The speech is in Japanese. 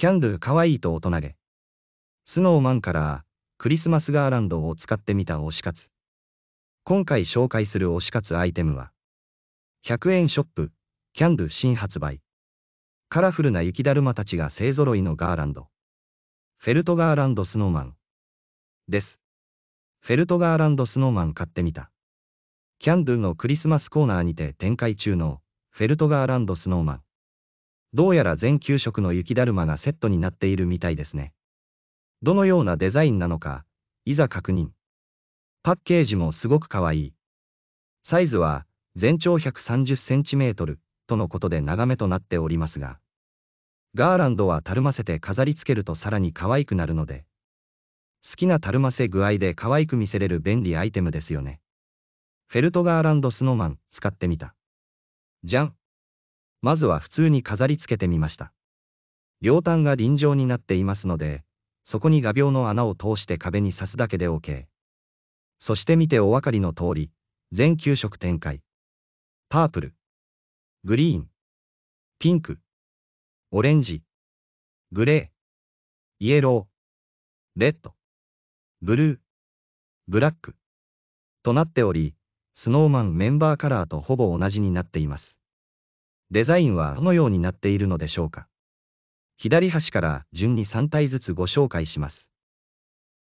キャンドゥかわいいと大人げ。スノーマンからクリスマスガーランドを使ってみた推し活。今回紹介する推し活アイテムは、100円ショップ、キャンドゥ新発売。カラフルな雪だるまたちが勢ぞろいのガーランド。フェルトガーランドスノーマン。です。フェルトガーランドスノーマン買ってみた。キャンドゥのクリスマスコーナーにて展開中のフェルトガーランドスノーマン。どうやら全給食の雪だるまがセットになっているみたいですね。どのようなデザインなのか、いざ確認。パッケージもすごくかわいい。サイズは全長 130cm とのことで長めとなっておりますが、ガーランドはたるませて飾り付けるとさらに可愛くなるので、好きなたるませ具合で可愛く見せれる便利アイテムですよね。フェルトガーランドスノーマン使ってみた。じゃん。まずは普通に飾り付けてみました。両端が臨場になっていますので、そこに画鋲の穴を通して壁に刺すだけで OK。そして見てお分かりの通り、全9色展開。パープル、グリーン、ピンク、オレンジ、グレー、イエロー、レッド、ブルー、ブラック、となっており、スノーマンメンバーカラーとほぼ同じになっています。デザインはどのようになっているのでしょうか。左端から順に3体ずつご紹介します。